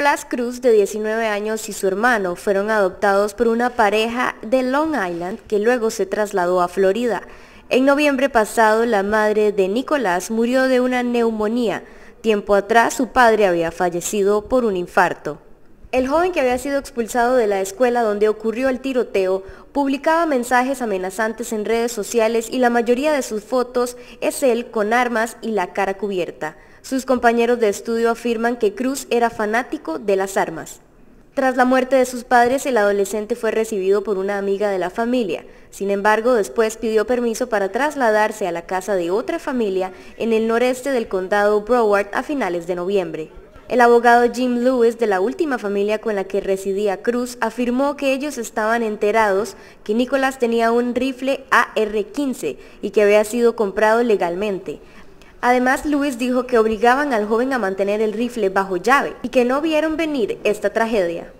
Nicolás Cruz, de 19 años, y su hermano fueron adoptados por una pareja de Long Island que luego se trasladó a Florida. En noviembre pasado, la madre de Nicolás murió de una neumonía. Tiempo atrás, su padre había fallecido por un infarto. El joven que había sido expulsado de la escuela donde ocurrió el tiroteo publicaba mensajes amenazantes en redes sociales y la mayoría de sus fotos es él con armas y la cara cubierta. Sus compañeros de estudio afirman que Cruz era fanático de las armas. Tras la muerte de sus padres, el adolescente fue recibido por una amiga de la familia. Sin embargo, después pidió permiso para trasladarse a la casa de otra familia en el noreste del condado Broward a finales de noviembre. El abogado Jim Lewis de la última familia con la que residía Cruz afirmó que ellos estaban enterados que Nicolás tenía un rifle AR-15 y que había sido comprado legalmente. Además, Lewis dijo que obligaban al joven a mantener el rifle bajo llave y que no vieron venir esta tragedia.